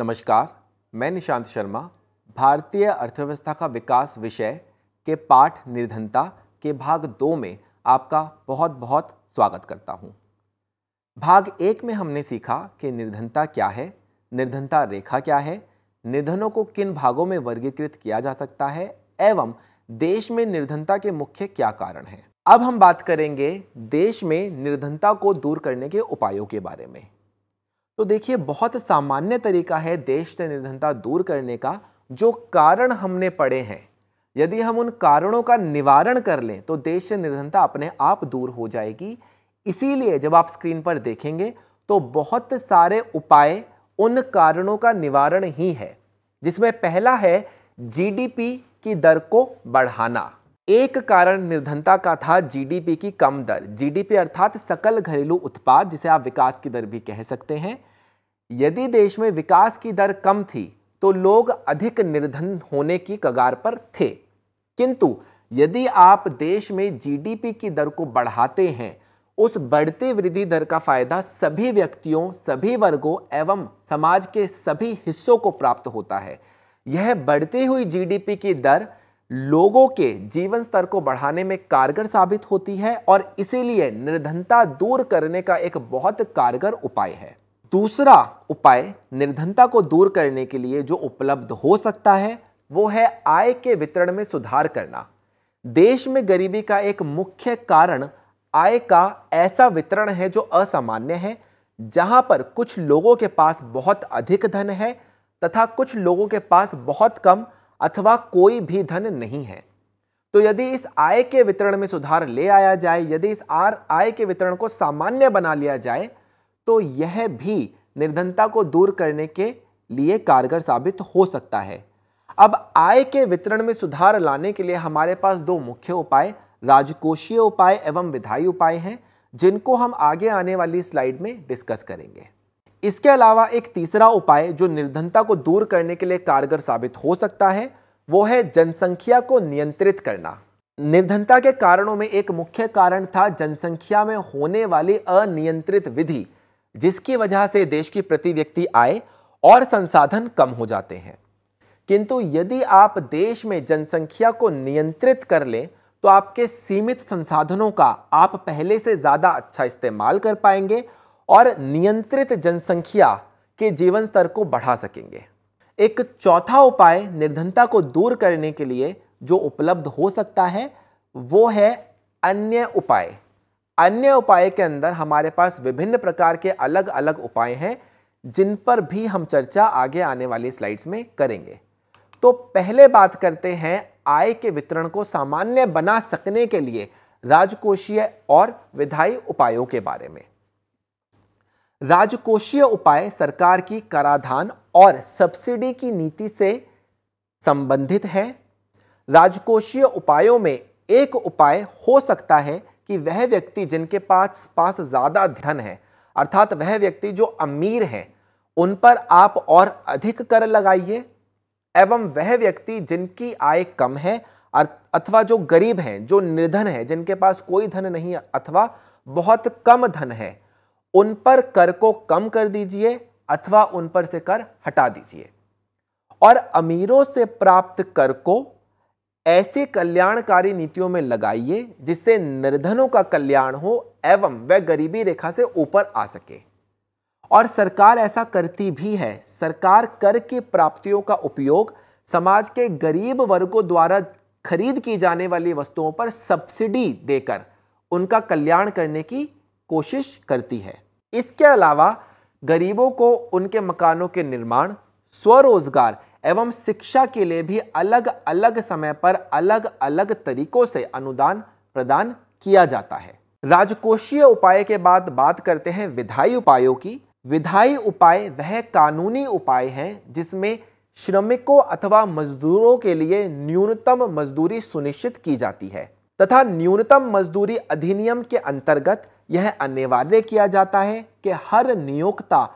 नमस्कार मैं निशांत शर्मा भारतीय अर्थव्यवस्था का विकास विषय के पाठ निर्धनता के भाग दो में आपका बहुत बहुत स्वागत करता हूँ भाग एक में हमने सीखा कि निर्धनता क्या है निर्धनता रेखा क्या है निर्धनों को किन भागों में वर्गीकृत किया जा सकता है एवं देश में निर्धनता के मुख्य क्या कारण हैं अब हम बात करेंगे देश में निर्धनता को दूर करने के उपायों के बारे में तो देखिए बहुत सामान्य तरीका है देश से निर्धनता दूर करने का जो कारण हमने पड़े हैं यदि हम उन कारणों का निवारण कर लें तो देश से निर्धनता अपने आप दूर हो जाएगी इसीलिए जब आप स्क्रीन पर देखेंगे तो बहुत सारे उपाय उन कारणों का निवारण ही है जिसमें पहला है जीडीपी की दर को बढ़ाना एक कारण निर्धनता का था जीडीपी की कम दर जीडीपी अर्थात सकल घरेलू उत्पाद जिसे आप विकास की दर भी कह सकते हैं यदि देश में विकास की दर कम थी तो लोग अधिक निर्धन होने की कगार पर थे किंतु यदि आप देश में जीडीपी की दर को बढ़ाते हैं उस बढ़ती वृद्धि दर का फायदा सभी व्यक्तियों सभी वर्गों एवं समाज के सभी हिस्सों को प्राप्त होता है यह बढ़ती हुई जीडीपी की दर लोगों के जीवन स्तर को बढ़ाने में कारगर साबित होती है और इसीलिए निर्धनता दूर करने का एक बहुत कारगर उपाय है दूसरा उपाय निर्धनता को दूर करने के लिए जो उपलब्ध हो सकता है वो है आय के वितरण में सुधार करना देश में गरीबी का एक मुख्य कारण आय का ऐसा वितरण है जो असामान्य है जहां पर कुछ लोगों के पास बहुत अधिक धन है तथा कुछ लोगों के पास बहुत कम अथवा कोई भी धन नहीं है तो यदि इस आय के वितरण में सुधार ले आया जाए यदि इस आर आय के वितरण को सामान्य बना लिया जाए तो यह भी निर्धनता को दूर करने के लिए कारगर साबित हो सकता है अब आय के वितरण में सुधार लाने के लिए हमारे पास दो मुख्य उपाय राजकोषीय उपाय एवं विधायी उपाय हैं जिनको हम आगे आने वाली स्लाइड में डिस्कस करेंगे इसके अलावा एक तीसरा उपाय जो निर्धनता को दूर करने के लिए कारगर साबित हो सकता है वो है जनसंख्या को नियंत्रित करना निर्धनता के कारणों में एक मुख्य कारण था जनसंख्या में होने वाली अनियंत्रित विधि जिसकी वजह से देश की प्रति व्यक्ति आय और संसाधन कम हो जाते हैं किंतु यदि आप देश में जनसंख्या को नियंत्रित कर लें तो आपके सीमित संसाधनों का आप पहले से ज़्यादा अच्छा इस्तेमाल कर पाएंगे और नियंत्रित जनसंख्या के जीवन स्तर को बढ़ा सकेंगे एक चौथा उपाय निर्धनता को दूर करने के लिए जो उपलब्ध हो सकता है वो है अन्य उपाय अन्य उपाय के अंदर हमारे पास विभिन्न प्रकार के अलग अलग उपाय हैं जिन पर भी हम चर्चा आगे आने वाली स्लाइड्स में करेंगे तो पहले बात करते हैं आय के वितरण को सामान्य बना सकने के लिए राजकोषीय और विधायी उपायों के बारे में राजकोषीय उपाय सरकार की कराधान और सब्सिडी की नीति से संबंधित है राजकोषीय उपायों में एक उपाय हो सकता है कि वह व्यक्ति जिनके पास पास ज़्यादा धन है अर्थात वह व्यक्ति जो अमीर हैं उन पर आप और अधिक कर लगाइए एवं वह व्यक्ति जिनकी आय कम है अथवा जो गरीब हैं जो निर्धन है जिनके पास कोई धन नहीं अथवा बहुत कम धन है उन पर कर को कम कर दीजिए अथवा उन पर से कर हटा दीजिए और अमीरों से प्राप्त कर को ऐसे कल्याणकारी नीतियों में लगाइए जिससे निर्धनों का कल्याण हो एवं वह गरीबी रेखा से ऊपर आ सके और सरकार ऐसा करती भी है सरकार कर की प्राप्तियों का उपयोग समाज के गरीब वर्गों द्वारा खरीद की जाने वाली वस्तुओं पर सब्सिडी देकर उनका कल्याण करने की कोशिश करती है इसके अलावा गरीबों को उनके मकानों के निर्माण स्वरोजगार एवं शिक्षा के लिए भी अलग अलग समय पर अलग अलग तरीकों से अनुदान प्रदान किया जाता है राजकोषीय उपाय के बाद बात करते हैं विधायी उपायों की विधायी उपाय वह कानूनी उपाय हैं जिसमें श्रमिकों अथवा मजदूरों के लिए न्यूनतम मजदूरी सुनिश्चित की जाती है तथा न्यूनतम मजदूरी अधिनियम के अंतर्गत यह अनिवार्य किया जाता है कि हर नियोक्ता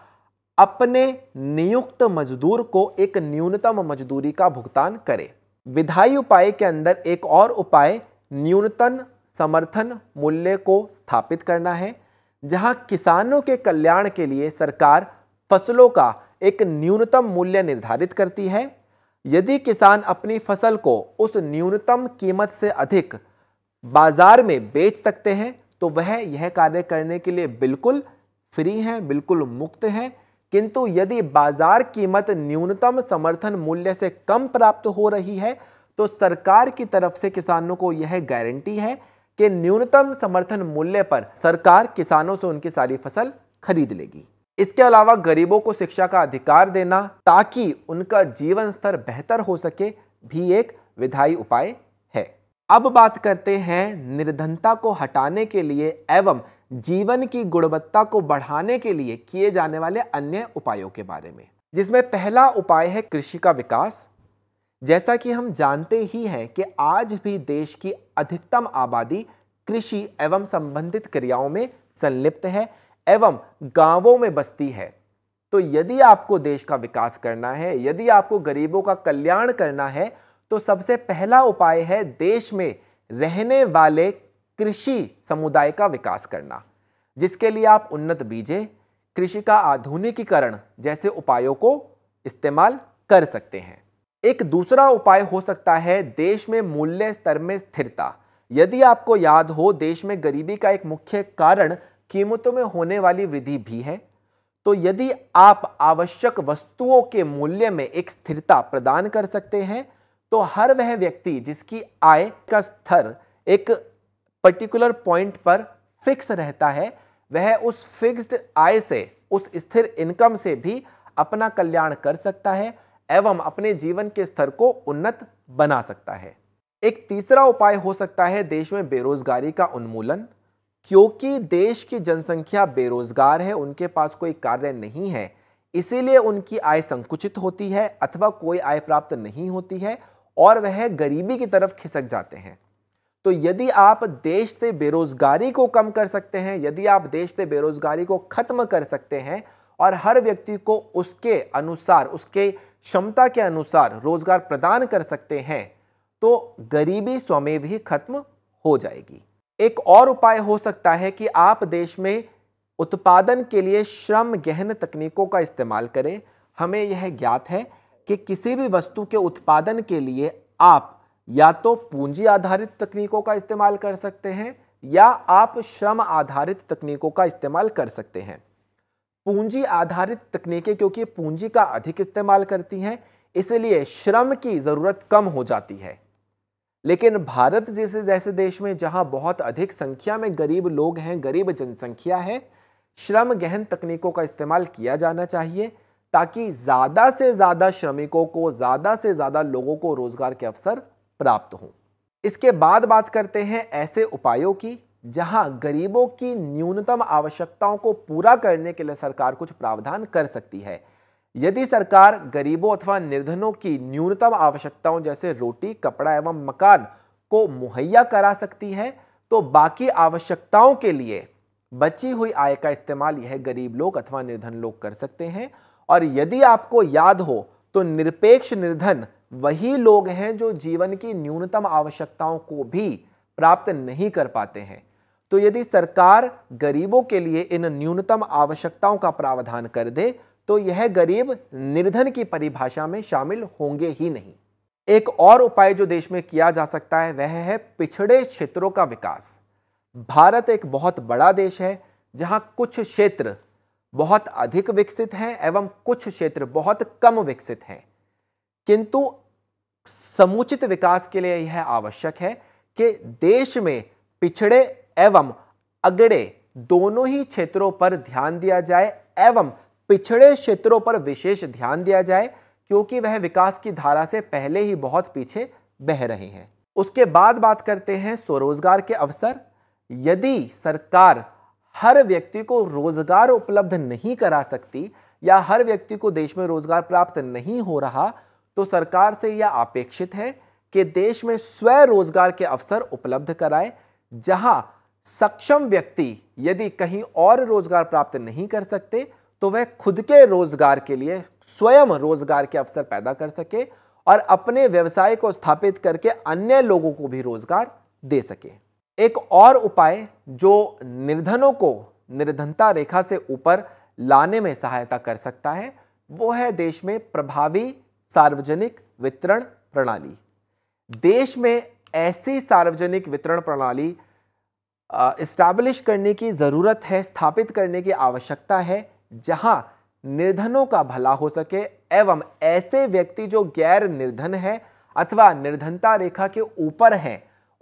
अपने नियुक्त मजदूर को एक न्यूनतम मजदूरी का भुगतान करे विधायी उपाय के अंदर एक और उपाय न्यूनतम समर्थन मूल्य को स्थापित करना है जहां किसानों के कल्याण के लिए सरकार फसलों का एक न्यूनतम मूल्य निर्धारित करती है यदि किसान अपनी फसल को उस न्यूनतम कीमत से अधिक बाजार में बेच सकते हैं तो वह यह कार्य करने के लिए बिल्कुल फ्री हैं बिल्कुल मुक्त हैं किंतु यदि बाजार कीमत न्यूनतम समर्थन मूल्य से कम प्राप्त हो रही है तो सरकार की तरफ से किसानों को यह गारंटी है कि न्यूनतम समर्थन मूल्य पर सरकार किसानों से उनकी सारी फसल खरीद लेगी इसके अलावा गरीबों को शिक्षा का अधिकार देना ताकि उनका जीवन स्तर बेहतर हो सके भी एक विधायी उपाय है अब बात करते हैं निर्धनता को हटाने के लिए एवं जीवन की गुणवत्ता को बढ़ाने के लिए किए जाने वाले अन्य उपायों के बारे में जिसमें पहला उपाय है कृषि का विकास जैसा कि हम जानते ही हैं कि आज भी देश की अधिकतम आबादी कृषि एवं संबंधित क्रियाओं में संलिप्त है एवं गांवों में बसती है तो यदि आपको देश का विकास करना है यदि आपको गरीबों का कल्याण करना है तो सबसे पहला उपाय है देश में रहने वाले कृषि समुदाय का विकास करना जिसके लिए आप उन्नत बीजे कृषि का आधुनिकीकरण जैसे उपायों को इस्तेमाल कर सकते हैं एक दूसरा उपाय हो सकता है देश में मूल्य स्तर में स्थिरता यदि आपको याद हो देश में गरीबी का एक मुख्य कारण कीमतों में होने वाली वृद्धि भी है तो यदि आप आवश्यक वस्तुओं के मूल्य में एक स्थिरता प्रदान कर सकते हैं तो हर वह व्यक्ति जिसकी आय का स्तर एक पर्टिकुलर पॉइंट पर फिक्स रहता है वह उस फिक्स्ड आय से उस स्थिर इनकम से भी अपना कल्याण कर सकता है एवं अपने जीवन के स्तर को उन्नत बना सकता है एक तीसरा उपाय हो सकता है देश में बेरोजगारी का उन्मूलन क्योंकि देश की जनसंख्या बेरोजगार है उनके पास कोई कार्य नहीं है इसीलिए उनकी आय संकुचित होती है अथवा कोई आय प्राप्त नहीं होती है और वह गरीबी की तरफ खिसक जाते हैं तो यदि आप देश से बेरोजगारी को कम कर सकते हैं यदि आप देश से बेरोजगारी को खत्म कर सकते हैं और हर व्यक्ति को उसके अनुसार उसके क्षमता के अनुसार रोजगार प्रदान कर सकते हैं तो गरीबी स्वमेव भी खत्म हो जाएगी एक और उपाय हो सकता है कि आप देश में उत्पादन के लिए श्रम गहन तकनीकों का इस्तेमाल करें हमें यह ज्ञात है कि किसी भी वस्तु के उत्पादन के लिए आप या तो पूंजी आधारित तकनीकों का इस्तेमाल कर सकते हैं या आप श्रम आधारित तकनीकों का इस्तेमाल कर सकते हैं पूंजी आधारित तकनीकें क्योंकि पूंजी का अधिक इस्तेमाल करती हैं इसलिए श्रम की ज़रूरत कम हो जाती है लेकिन भारत जैसे जैसे देश में जहां बहुत अधिक संख्या में गरीब लोग हैं गरीब जनसंख्या है श्रम गहन तकनीकों का इस्तेमाल किया जाना चाहिए ताकि ज़्यादा से ज़्यादा श्रमिकों को ज़्यादा से ज़्यादा लोगों को रोज़गार के अवसर प्राप्त हों इसके बाद बात करते हैं ऐसे उपायों की जहां गरीबों की न्यूनतम आवश्यकताओं को पूरा करने के लिए सरकार कुछ प्रावधान कर सकती है यदि सरकार गरीबों अथवा निर्धनों की न्यूनतम आवश्यकताओं जैसे रोटी कपड़ा एवं मकान को मुहैया करा सकती है तो बाकी आवश्यकताओं के लिए बची हुई आय का इस्तेमाल यह गरीब लोग अथवा निर्धन लोग कर सकते हैं और यदि आपको याद हो तो निरपेक्ष निर्धन वही लोग हैं जो जीवन की न्यूनतम आवश्यकताओं को भी प्राप्त नहीं कर पाते हैं तो यदि सरकार गरीबों के लिए इन न्यूनतम आवश्यकताओं का प्रावधान कर दे तो यह गरीब निर्धन की परिभाषा में शामिल होंगे ही नहीं एक और उपाय जो देश में किया जा सकता है वह है पिछड़े क्षेत्रों का विकास भारत एक बहुत बड़ा देश है जहां कुछ क्षेत्र बहुत अधिक विकसित हैं एवं कुछ क्षेत्र बहुत कम विकसित हैं किंतु समुचित विकास के लिए यह आवश्यक है कि देश में पिछड़े एवं अगड़े दोनों ही क्षेत्रों पर ध्यान दिया जाए एवं पिछड़े क्षेत्रों पर विशेष ध्यान दिया जाए क्योंकि वह विकास की धारा से पहले ही बहुत पीछे बह रहे हैं उसके बाद बात करते हैं स्वरोजगार के अवसर यदि सरकार हर व्यक्ति को रोजगार उपलब्ध नहीं करा सकती या हर व्यक्ति को देश में रोजगार प्राप्त नहीं हो रहा तो सरकार से यह अपेक्षित है कि देश में स्वरोजगार के अवसर उपलब्ध कराए जहां सक्षम व्यक्ति यदि कहीं और रोजगार प्राप्त नहीं कर सकते तो वह खुद के रोजगार के लिए स्वयं रोजगार के अवसर पैदा कर सके और अपने व्यवसाय को स्थापित करके अन्य लोगों को भी रोजगार दे सके एक और उपाय जो निर्धनों को निर्धनता रेखा से ऊपर लाने में सहायता कर सकता है वो है देश में प्रभावी सार्वजनिक वितरण प्रणाली देश में ऐसी सार्वजनिक वितरण प्रणाली इस्टैब्लिश करने की ज़रूरत है स्थापित करने की आवश्यकता है जहां निर्धनों का भला हो सके एवं ऐसे व्यक्ति जो गैर निर्धन है अथवा निर्धनता रेखा के ऊपर हैं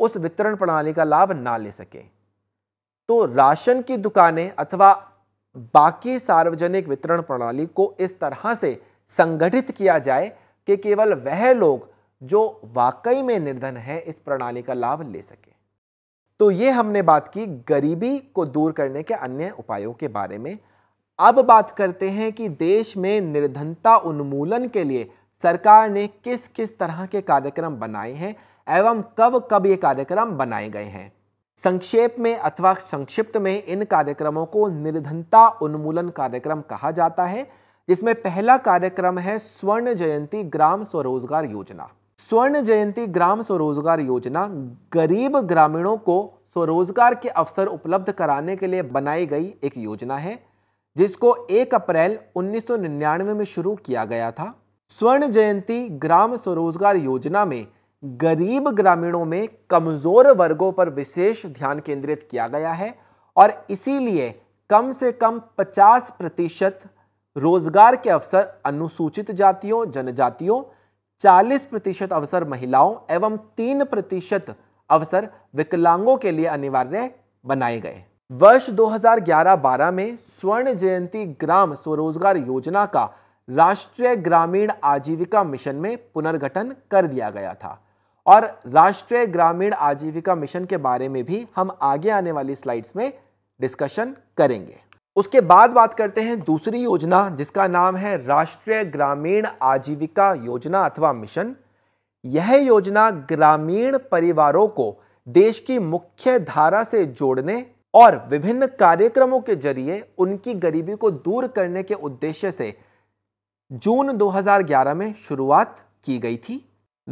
उस वितरण प्रणाली का लाभ ना ले सके तो राशन की दुकानें अथवा बाकी सार्वजनिक वितरण प्रणाली को इस तरह से संगठित किया जाए कि केवल वह लोग जो वाकई में निर्धन हैं इस प्रणाली का लाभ ले सके तो ये हमने बात की गरीबी को दूर करने के अन्य उपायों के बारे में अब बात करते हैं कि देश में निर्धनता उन्मूलन के लिए सरकार ने किस किस तरह के कार्यक्रम बनाए हैं एवं कब कब ये कार्यक्रम बनाए गए हैं संक्षेप में अथवा संक्षिप्त में इन कार्यक्रमों को निर्धनता उन्मूलन कार्यक्रम कहा जाता है जिसमें पहला कार्यक्रम है स्वर्ण जयंती ग्राम स्वरोजगार योजना स्वर्ण जयंती ग्राम स्वरोजगार योजना गरीब ग्रामीणों को स्वरोजगार के अवसर उपलब्ध कराने के लिए बनाई गई एक योजना है जिसको 1 अप्रैल 1999 में शुरू किया गया था स्वर्ण जयंती ग्राम स्वरोजगार योजना में गरीब ग्रामीणों में कमजोर वर्गों पर विशेष ध्यान केंद्रित किया गया है और इसीलिए कम से कम 50 प्रतिशत रोजगार के अवसर अनुसूचित जातियों जनजातियों 40 प्रतिशत अवसर महिलाओं एवं तीन प्रतिशत अवसर विकलांगों के लिए अनिवार्य बनाए गए वर्ष 2011-12 में स्वर्ण जयंती ग्राम स्वरोजगार योजना का राष्ट्रीय ग्रामीण आजीविका मिशन में पुनर्गठन कर दिया गया था और राष्ट्रीय ग्रामीण आजीविका मिशन के बारे में भी हम आगे आने वाली स्लाइड्स में डिस्कशन करेंगे उसके बाद बात करते हैं दूसरी योजना जिसका नाम है राष्ट्रीय ग्रामीण आजीविका योजना अथवा मिशन यह योजना ग्रामीण परिवारों को देश की मुख्य धारा से जोड़ने और विभिन्न कार्यक्रमों के जरिए उनकी गरीबी को दूर करने के उद्देश्य से जून 2011 में शुरुआत की गई थी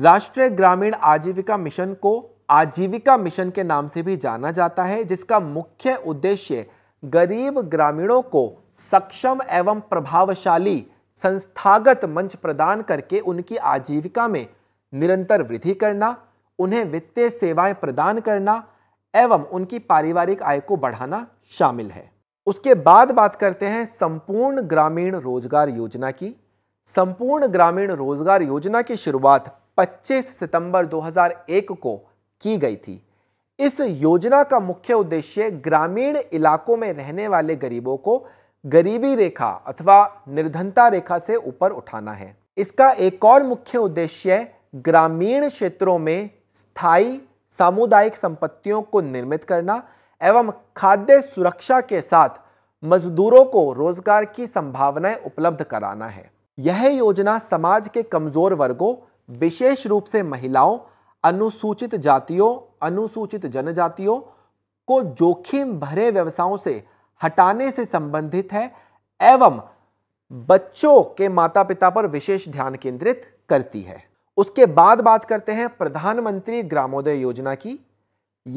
राष्ट्रीय ग्रामीण आजीविका मिशन को आजीविका मिशन के नाम से भी जाना जाता है जिसका मुख्य उद्देश्य गरीब ग्रामीणों को सक्षम एवं प्रभावशाली संस्थागत मंच प्रदान करके उनकी आजीविका में निरंतर वृद्धि करना उन्हें वित्तीय सेवाएं प्रदान करना एवं उनकी पारिवारिक आय को बढ़ाना शामिल है उसके बाद बात करते हैं संपूर्ण ग्रामीण रोजगार योजना की संपूर्ण ग्रामीण रोजगार योजना की शुरुआत 25 सितंबर 2001 को की गई थी इस योजना का मुख्य उद्देश्य ग्रामीण इलाकों में रहने वाले गरीबों को गरीबी रेखा अथवा निर्धनता रेखा से ऊपर उठाना है इसका एक और मुख्य उद्देश्य ग्रामीण क्षेत्रों में स्थायी सामुदायिक संपत्तियों को निर्मित करना एवं खाद्य सुरक्षा के साथ मजदूरों को रोजगार की संभावनाएं उपलब्ध कराना है यह योजना समाज के कमजोर वर्गों विशेष रूप से महिलाओं अनुसूचित जातियों अनुसूचित जनजातियों को जोखिम भरे व्यवसायों से हटाने से संबंधित है एवं बच्चों के माता पिता पर विशेष ध्यान केंद्रित करती है उसके बाद बात करते हैं प्रधानमंत्री ग्रामोदय योजना की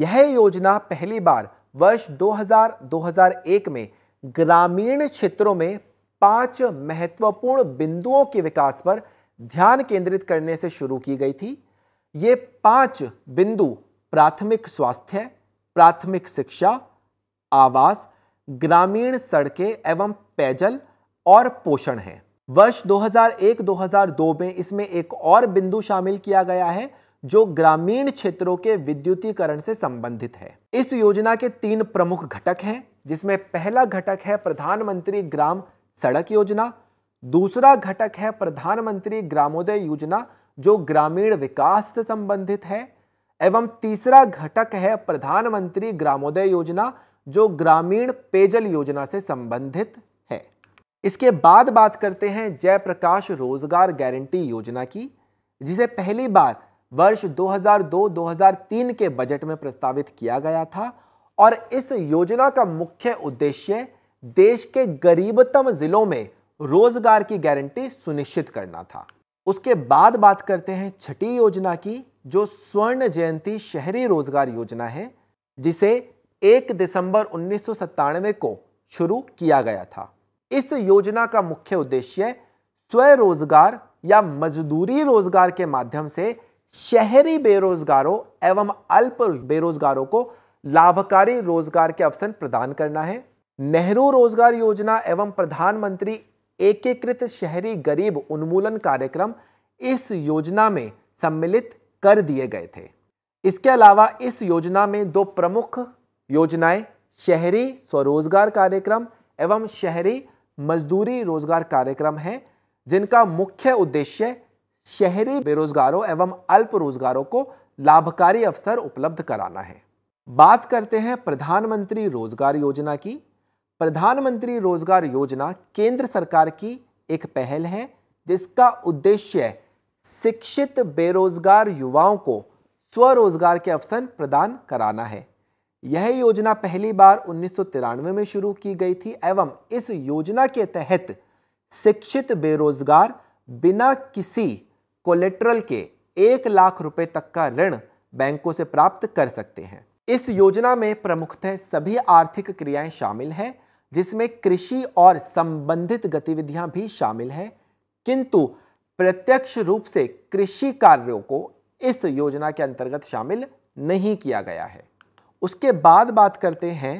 यह योजना पहली बार वर्ष 2000-2001 में ग्रामीण क्षेत्रों में पांच महत्वपूर्ण बिंदुओं के विकास पर ध्यान केंद्रित करने से शुरू की गई थी ये पांच बिंदु प्राथमिक स्वास्थ्य प्राथमिक शिक्षा आवास ग्रामीण सड़कें एवं पेयजल और पोषण है वर्ष 2001-2002 में इसमें एक और बिंदु शामिल किया गया है जो ग्रामीण क्षेत्रों के विद्युतीकरण से संबंधित है इस योजना के तीन प्रमुख घटक हैं जिसमें पहला घटक है प्रधानमंत्री ग्राम सड़क योजना दूसरा घटक है प्रधानमंत्री ग्रामोदय योजना जो ग्रामीण विकास से संबंधित है एवं तीसरा घटक है प्रधानमंत्री ग्रामोदय योजना जो ग्रामीण पेयजल योजना से संबंधित है इसके बाद बात करते हैं जयप्रकाश रोजगार गारंटी योजना की जिसे पहली बार वर्ष 2002-2003 के बजट में प्रस्तावित किया गया था और इस योजना का मुख्य उद्देश्य देश के गरीबतम जिलों में रोजगार की गारंटी सुनिश्चित करना था उसके बाद बात करते हैं छठी योजना की जो स्वर्ण जयंती शहरी रोजगार योजना है जिसे 1 दिसंबर उन्नीस को शुरू किया गया था इस योजना का मुख्य उद्देश्य स्वरोजगार या मजदूरी रोजगार के माध्यम से शहरी बेरोजगारों एवं अल्प बेरोजगारों को लाभकारी रोजगार के अवसर प्रदान करना है नेहरू रोजगार योजना एवं प्रधानमंत्री एकीकृत शहरी गरीब उन्मूलन कार्यक्रम इस योजना में सम्मिलित कर दिए गए थे इसके अलावा इस योजना में दो प्रमुख योजनाएं शहरी स्वरोजगार कार्यक्रम एवं शहरी मजदूरी रोजगार कार्यक्रम है जिनका मुख्य उद्देश्य शहरी बेरोजगारों एवं अल्प रोजगारों को लाभकारी अवसर उपलब्ध कराना है बात करते हैं प्रधानमंत्री रोजगार योजना की प्रधानमंत्री रोजगार योजना केंद्र सरकार की एक पहल है जिसका उद्देश्य शिक्षित बेरोजगार युवाओं को स्वरोजगार के अवसर प्रदान कराना है यह योजना पहली बार उन्नीस में शुरू की गई थी एवं इस योजना के तहत शिक्षित बेरोजगार बिना किसी कोलेट्रल के एक लाख रुपए तक का ऋण बैंकों से प्राप्त कर सकते हैं इस योजना में प्रमुखतः सभी आर्थिक क्रियाएं शामिल हैं जिसमें कृषि और संबंधित गतिविधियां भी शामिल हैं किंतु प्रत्यक्ष रूप से कृषि कार्यों को इस योजना के अंतर्गत शामिल नहीं किया गया है उसके बाद बात करते हैं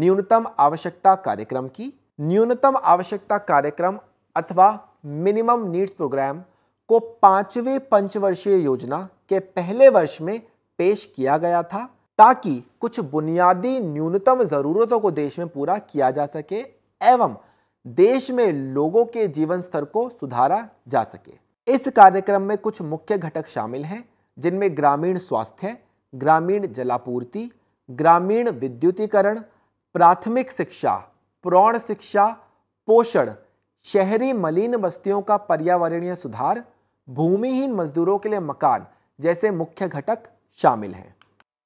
न्यूनतम आवश्यकता कार्यक्रम की न्यूनतम आवश्यकता कार्यक्रम अथवा मिनिमम नीड्स प्रोग्राम को पांचवें पंचवर्षीय योजना के पहले वर्ष में पेश किया गया था ताकि कुछ बुनियादी न्यूनतम ज़रूरतों को देश में पूरा किया जा सके एवं देश में लोगों के जीवन स्तर को सुधारा जा सके इस कार्यक्रम में कुछ मुख्य घटक शामिल हैं जिनमें ग्रामीण स्वास्थ्य ग्रामीण जलापूर्ति ग्रामीण विद्युतीकरण प्राथमिक शिक्षा प्रौण शिक्षा पोषण शहरी मलिन बस्तियों का पर्यावरणीय सुधार भूमिहीन मजदूरों के लिए मकान जैसे मुख्य घटक शामिल हैं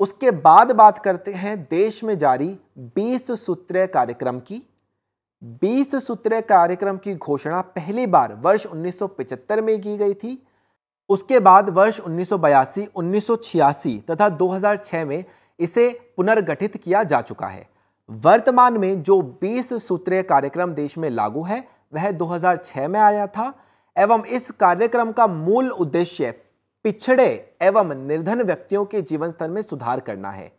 उसके बाद बात करते हैं देश में जारी बीस सूत्र कार्यक्रम की बीस सूत्र कार्यक्रम की घोषणा पहली बार वर्ष 1975 में की गई थी उसके बाद वर्ष 1982, 1986 तथा 2006 में इसे पुनर्गठित किया जा चुका है वर्तमान में जो 20 सूत्रीय कार्यक्रम देश में लागू है वह 2006 में आया था एवं इस कार्यक्रम का मूल उद्देश्य पिछड़े एवं निर्धन व्यक्तियों के जीवन स्तर में सुधार करना है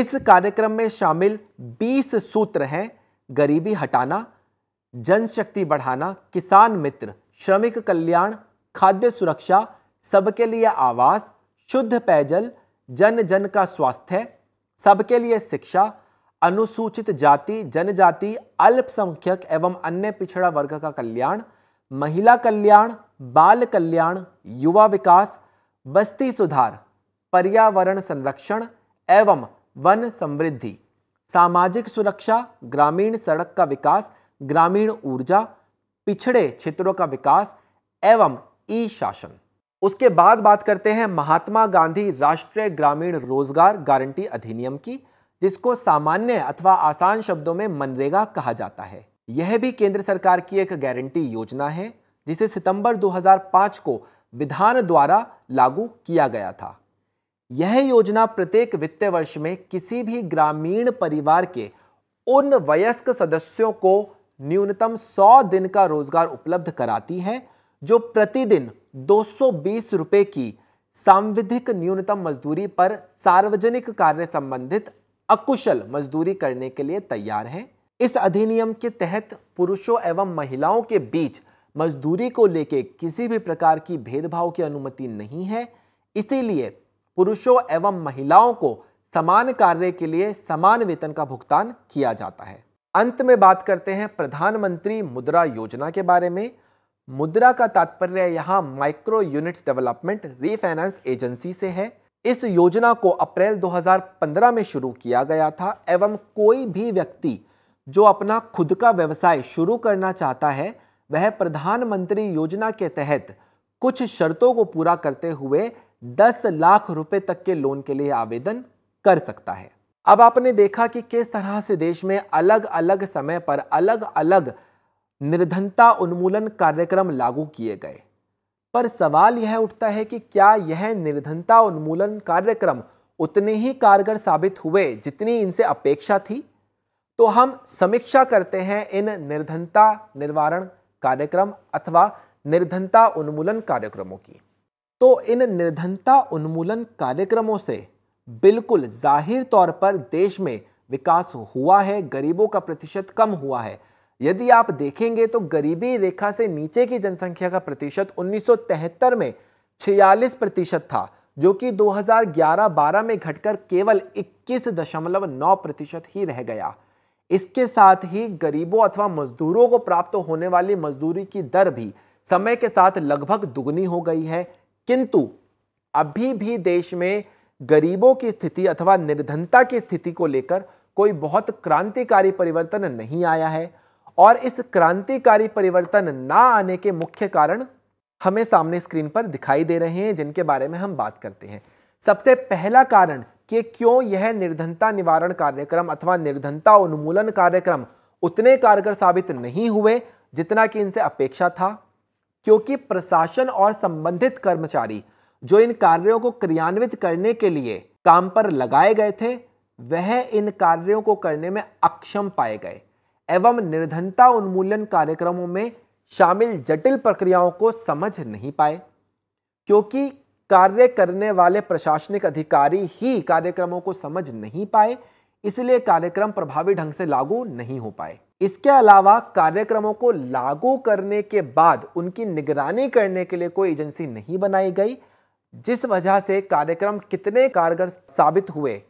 इस कार्यक्रम में शामिल 20 सूत्र हैं गरीबी हटाना जनशक्ति बढ़ाना किसान मित्र श्रमिक कल्याण खाद्य सुरक्षा सबके लिए आवास शुद्ध पेयजल जन जन का स्वास्थ्य सबके लिए शिक्षा अनुसूचित जाति जनजाति अल्पसंख्यक एवं अन्य पिछड़ा वर्ग का कल्याण महिला कल्याण बाल कल्याण युवा विकास बस्ती सुधार पर्यावरण संरक्षण एवं वन समृद्धि सामाजिक सुरक्षा ग्रामीण सड़क का विकास ग्रामीण ऊर्जा पिछड़े क्षेत्रों का विकास एवं ई शासन उसके बाद बात करते हैं महात्मा गांधी राष्ट्रीय ग्रामीण रोजगार गारंटी अधिनियम की जिसको सामान्य अथवा आसान शब्दों में मनरेगा कहा जाता है यह भी केंद्र सरकार की एक गारंटी योजना है जिसे सितंबर 2005 को विधान द्वारा लागू किया गया था यह योजना प्रत्येक वित्तीय वर्ष में किसी भी ग्रामीण परिवार के उन वयस्क सदस्यों को न्यूनतम 100 दिन का रोजगार उपलब्ध कराती है जो प्रतिदिन 220 रुपए की सांविधिक न्यूनतम मजदूरी पर सार्वजनिक कार्य संबंधित अकुशल मजदूरी करने के लिए तैयार हैं इस अधिनियम के तहत पुरुषों एवं महिलाओं के बीच मजदूरी को लेके किसी भी प्रकार की भेदभाव की अनुमति नहीं है इसीलिए पुरुषों एवं महिलाओं को समान कार्य के लिए समान वेतन का भुगतान किया जाता है अंत में बात करते हैं प्रधानमंत्री मुद्रा योजना के बारे में मुद्रा का तात्पर्य यहाँ micro units development refinance agency से है इस योजना को अप्रैल 2015 में शुरू किया गया था एवं कोई भी व्यक्ति जो अपना खुद का व्यवसाय शुरू करना चाहता है वह प्रधानमंत्री योजना के तहत कुछ शर्तों को पूरा करते हुए 10 लाख रुपए तक के लोन के लिए आवेदन कर सकता है अब आपने देखा कि किस तरह से देश में अलग अलग समय पर अलग अलग निर्धनता उन्मूलन कार्यक्रम लागू किए गए पर सवाल यह उठता है कि क्या यह निर्धनता उन्मूलन कार्यक्रम उतने ही कारगर साबित हुए जितनी इनसे अपेक्षा थी तो हम समीक्षा करते हैं इन निर्धनता निवारण कार्यक्रम अथवा निर्धनता उन्मूलन कार्यक्रमों की तो इन निर्धनता उन्मूलन कार्यक्रमों से बिल्कुल जाहिर तौर पर देश में विकास हुआ है गरीबों का प्रतिशत कम हुआ है यदि आप देखेंगे तो गरीबी रेखा से नीचे की जनसंख्या का प्रतिशत 1973 में 46 प्रतिशत था जो कि 2011-12 में घटकर केवल 21.9 प्रतिशत ही रह गया इसके साथ ही गरीबों अथवा मजदूरों को प्राप्त होने वाली मजदूरी की दर भी समय के साथ लगभग दुगनी हो गई है किंतु अभी भी देश में गरीबों की स्थिति अथवा निर्धनता की स्थिति को लेकर कोई बहुत क्रांतिकारी परिवर्तन नहीं आया है और इस क्रांतिकारी परिवर्तन ना आने के मुख्य कारण हमें सामने स्क्रीन पर दिखाई दे रहे हैं जिनके बारे में हम बात करते हैं सबसे पहला कारण कि क्यों यह निर्धनता निवारण कार्यक्रम अथवा निर्धनता उन्मूलन कार्यक्रम उतने कारगर साबित नहीं हुए जितना कि इनसे अपेक्षा था क्योंकि प्रशासन और संबंधित कर्मचारी जो इन कार्यों को क्रियान्वित करने के लिए काम पर लगाए गए थे वह इन कार्यों को करने में अक्षम पाए गए एवं निर्धनता उन्मूलन कार्यक्रमों में शामिल जटिल प्रक्रियाओं को समझ नहीं पाए क्योंकि कार्य करने वाले प्रशासनिक अधिकारी ही कार्यक्रमों को समझ नहीं पाए इसलिए कार्यक्रम प्रभावी ढंग से लागू नहीं हो पाए इसके अलावा कार्यक्रमों को लागू करने के बाद उनकी निगरानी करने के लिए कोई एजेंसी नहीं बनाई गई जिस वजह से कार्यक्रम कितने कारगर साबित हुए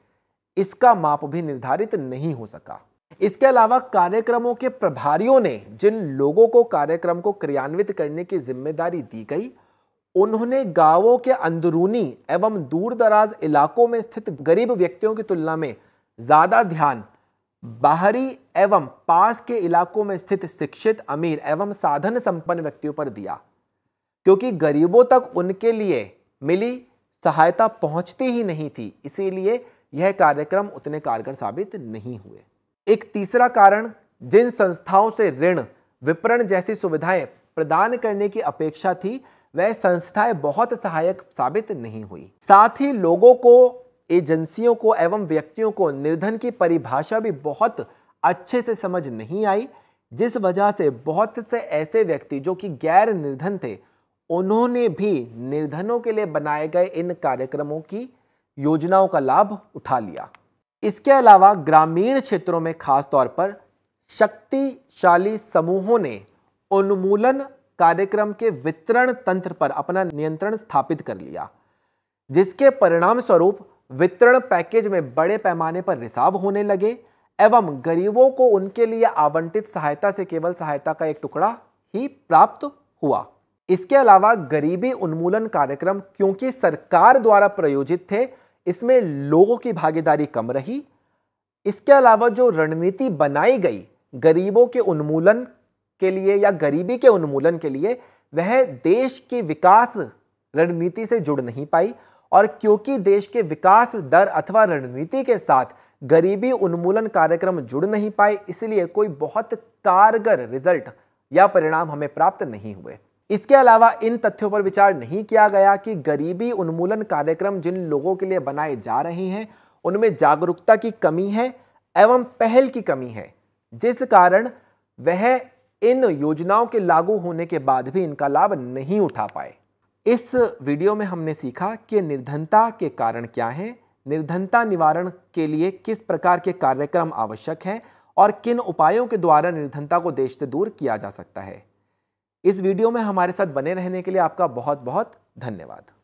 इसका माप भी निर्धारित नहीं हो सका इसके अलावा कार्यक्रमों के प्रभारियों ने जिन लोगों को कार्यक्रम को क्रियान्वित करने की जिम्मेदारी दी गई उन्होंने गांवों के अंदरूनी एवं दूर दराज इलाकों में स्थित गरीब व्यक्तियों की तुलना में ज़्यादा ध्यान बाहरी एवं पास के इलाकों में स्थित शिक्षित अमीर एवं साधन संपन्न व्यक्तियों पर दिया क्योंकि गरीबों तक उनके लिए मिली सहायता पहुंचती ही नहीं थी इसीलिए यह कार्यक्रम उतने कारगर साबित नहीं हुए एक तीसरा कारण जिन संस्थाओं से ऋण विपणन जैसी सुविधाएं प्रदान करने की अपेक्षा थी वह संस्थाएं बहुत सहायक साबित नहीं हुई साथ ही लोगों को एजेंसियों को एवं व्यक्तियों को निर्धन की परिभाषा भी बहुत अच्छे से समझ नहीं आई जिस वजह से बहुत से ऐसे व्यक्ति जो कि गैर निर्धन थे उन्होंने भी निर्धनों के लिए बनाए गए इन कार्यक्रमों की योजनाओं का लाभ उठा लिया इसके अलावा ग्रामीण क्षेत्रों में खासतौर पर शक्तिशाली समूहों ने उन्मूलन कार्यक्रम के वितरण तंत्र पर अपना नियंत्रण स्थापित कर लिया जिसके परिणाम स्वरूप वितरण पैकेज में बड़े पैमाने पर रिसाव होने लगे एवं गरीबों को उनके लिए आवंटित सहायता से केवल सहायता का एक टुकड़ा ही प्राप्त हुआ इसके अलावा गरीबी उन्मूलन कार्यक्रम क्योंकि सरकार द्वारा प्रायोजित थे इसमें लोगों की भागीदारी कम रही इसके अलावा जो रणनीति बनाई गई गरीबों के उन्मूलन के लिए या गरीबी के उन्मूलन के लिए वह देश की विकास रणनीति से जुड़ नहीं पाई और क्योंकि देश के विकास दर अथवा रणनीति के साथ गरीबी उन्मूलन कार्यक्रम जुड़ नहीं पाए इसलिए कोई बहुत कारगर रिजल्ट या परिणाम हमें प्राप्त नहीं हुए इसके अलावा इन तथ्यों पर विचार नहीं किया गया कि गरीबी उन्मूलन कार्यक्रम जिन लोगों के लिए बनाए जा रहे हैं उनमें जागरूकता की कमी है एवं पहल की कमी है जिस कारण वह इन योजनाओं के लागू होने के बाद भी इनका लाभ नहीं उठा पाए इस वीडियो में हमने सीखा कि निर्धनता के कारण क्या है निर्धनता निवारण के लिए किस प्रकार के कार्यक्रम आवश्यक हैं और किन उपायों के द्वारा निर्धनता को देश से दूर किया जा सकता है इस वीडियो में हमारे साथ बने रहने के लिए आपका बहुत बहुत धन्यवाद